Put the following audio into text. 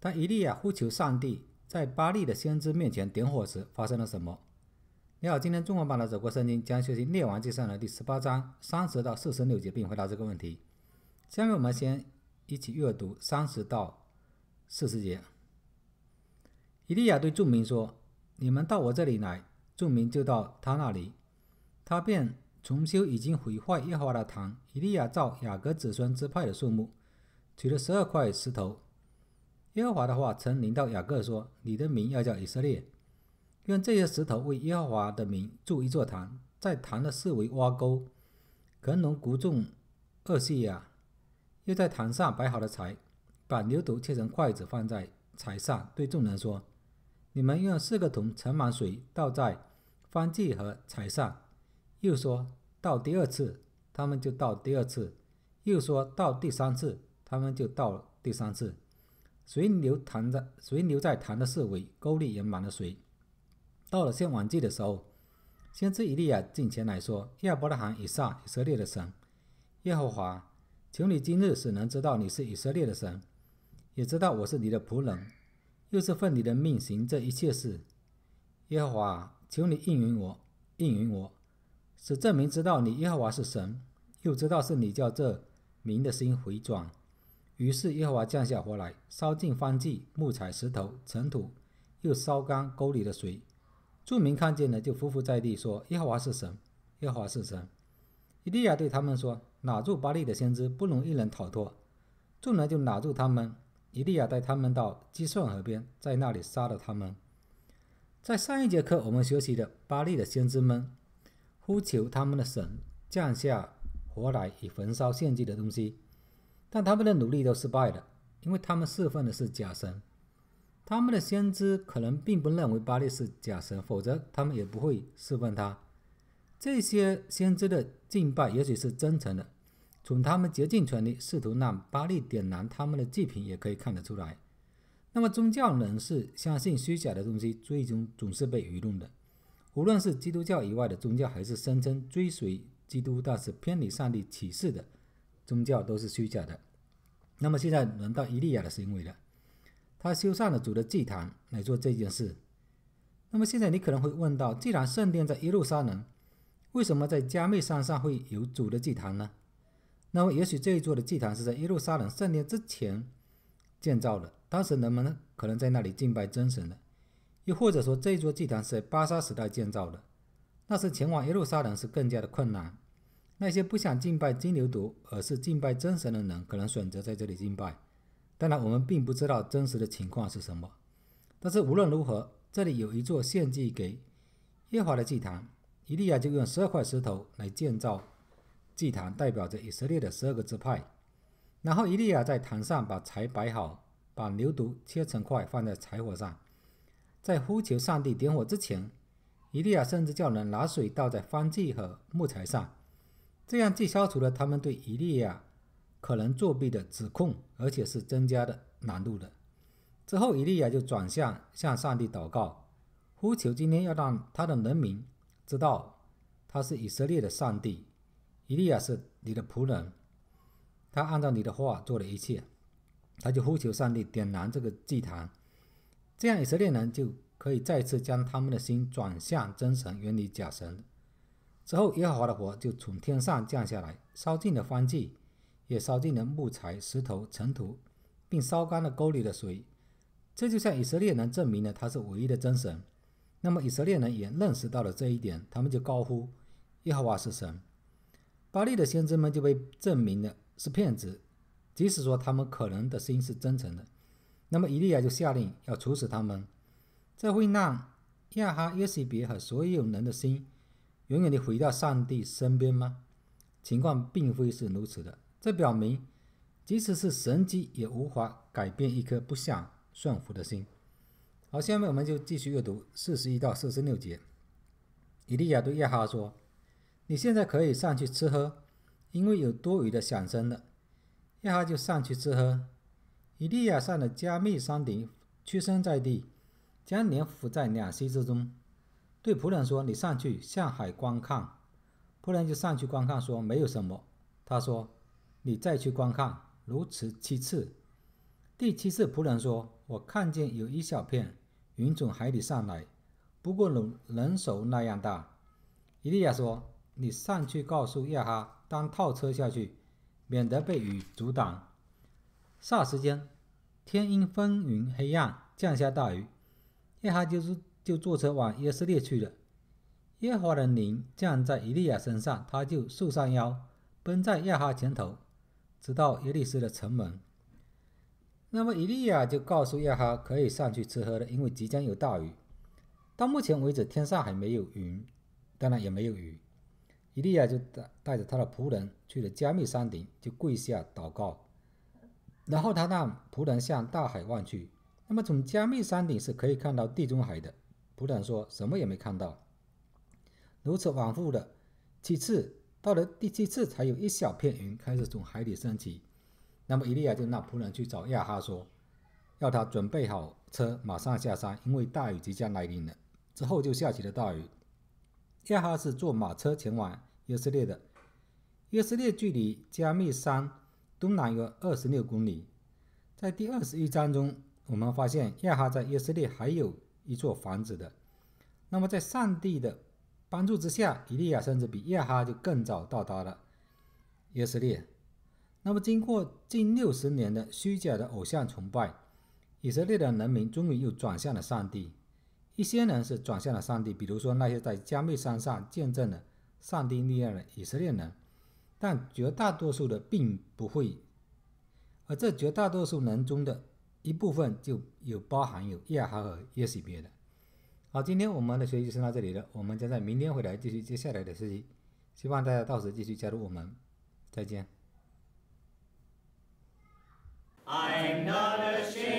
当伊利亚呼求上帝在巴利的先知面前点火时，发生了什么？你好，今天中文版的《走过圣经》将学习《列王记上》的第十八章三十到四十六节，并回答这个问题。下面我们先一起阅读三十到四十节。伊利亚对众民说：“你们到我这里来。”众民就到他那里，他便重修已经毁坏耶和华的堂。伊利亚造雅各子孙支派的树木，取了十二块石头。耶和华的话曾临到雅各说：“你的名要叫以色列。用这些石头为耶和华的名筑一座坛，在坛的四围挖沟。肯农谷种二细亚，又在坛上摆好了柴，把牛犊切成块子放在柴上，对众人说：你们用四个桶盛满水，倒在方剂和柴上。又说到第二次，他们就倒第二次；又说到第三次，他们就倒第三次。”谁留躺在谁留在躺的尾，沟里也满了水。到了献王祭的时候，先知以利亚进前来说：“亚伯拉罕以上以色列的神耶和华，求你今日使能知道你是以色列的神，也知道我是你的仆人，又是奉你的命行这一切事。耶和华，求你应允我，应允我，使证明知道你耶和华是神，又知道是你叫这民的心回转。”于是耶和华降下火来，烧尽方剂、木材、石头、尘土，又烧干沟里的水。著名看见了，就伏伏在地，说：“耶和华是神，耶和华是神。”伊利亚对他们说：“拿住巴力的先知，不容一人逃脱。”众人就拿住他们。伊利亚带他们到基顺河边，在那里杀了他们。在上一节课我们学习的巴力的先知们，呼求他们的神降下火来，以焚烧献祭的东西。但他们的努力都失败了，因为他们侍奉的是假神。他们的先知可能并不认为巴利是假神，否则他们也不会侍奉他。这些先知的敬拜也许是真诚的，从他们竭尽全力试图让巴利点燃他们的祭品也可以看得出来。那么，宗教人士相信虚假的东西，最终总是被愚弄的。无论是基督教以外的宗教，还是声称追随基督但是偏离上帝启示的。宗教都是虚假的。那么现在轮到伊利亚的行为了，他修缮了主的祭坛来做这件事。那么现在你可能会问到：既然圣殿在耶路撒冷，为什么在加密山上会有主的祭坛呢？那么也许这一座的祭坛是在耶路撒冷圣殿之前建造的，当时人们呢可能在那里敬拜真神的；又或者说这一座祭坛是在巴沙时代建造的，那是前往耶路撒冷是更加的困难。那些不想敬拜金牛犊，而是敬拜真神的人，可能选择在这里敬拜。当然，我们并不知道真实的情况是什么。但是无论如何，这里有一座献祭给耶和华的祭坛。以利亚就用十二块石头来建造祭坛，代表着以色列的十二个支派。然后，以利亚在坛上把柴摆好，把牛犊切成块放在柴火上。在呼求上帝点火之前，以利亚甚至叫人拿水倒在方剂和木材上。这样既消除了他们对以利亚可能作弊的指控，而且是增加的难度的。之后，以利亚就转向向上帝祷告，呼求今天要让他的人民知道他是以色列的上帝。以利亚是你的仆人，他按照你的话做了一切。他就呼求上帝点燃这个祭坛，这样以色列人就可以再次将他们的心转向真神，远离假神。之后，耶和华的火就从天上降下来，烧尽了荒地，也烧尽了木材、石头、尘土，并烧干了沟里的水。这就像以色列人证明了他是唯一的真神。那么，以色列人也认识到了这一点，他们就高呼：“耶和华是神。”巴利的先知们就被证明了是骗子，即使说他们可能的心是真诚的。那么，以利亚就下令要处死他们。这会让亚哈约西别和所有人的心。永远的回到上帝身边吗？情况并非是如此的。这表明，即使是神迹也无法改变一颗不想顺服的心。好，下面我们就继续阅读四十一到四十六节。以利亚对亚哈说：“你现在可以上去吃喝，因为有多余的响声了。”亚哈就上去吃喝。以利亚上了加密山顶，屈身在地，将脸伏在两膝之中。对仆人说：“你上去向海观看。”仆人就上去观看，说：“没有什么。”他说：“你再去观看，如此七次。”第七次，仆人说：“我看见有一小片云从海里上来，不过人人手那样大。”伊利亚说：“你上去告诉亚哈，当套车下去，免得被雨阻挡。”霎时间，天阴风云，黑暗，降下大雨。亚哈就是。就坐车往耶斯列去了。耶和华的灵降在以利亚身上，他就受伤腰，奔在亚哈前头，直到耶利斯的城门。那么以利亚就告诉亚哈可以上去吃喝了，因为即将有大雨。到目前为止，天上还没有云，当然也没有雨。以利亚就带带着他的仆人去了加密山顶，就跪下祷告。然后他让仆人向大海望去，那么从加密山顶是可以看到地中海的。仆人说什么也没看到，如此反复了七次，到了第七次才有一小片云开始从海底升起。那么伊利亚就让仆人去找亚哈说，要他准备好车，马上下山，因为大雨即将来临了。之后就下起了大雨。亚哈是坐马车前往约色列的，约色列距离加密山东南约二十六公里。在第二十一章中，我们发现亚哈在约色列还有。一座房子的，那么在上帝的帮助之下，以利亚甚至比亚哈就更早到达了以色列。那么经过近六十年的虚假的偶像崇拜，以色列的人民终于又转向了上帝。一些人是转向了上帝，比如说那些在加密山上见证了上帝力量的以色列人，但绝大多数的并不会。而这绝大多数人中的。一部分就有包含有耶和华 s 西篇的。好，今天我们的学习就先到这里了，我们将在明天回来继续接下来的学习，希望大家到时继续加入我们，再见。I'm not ashamed.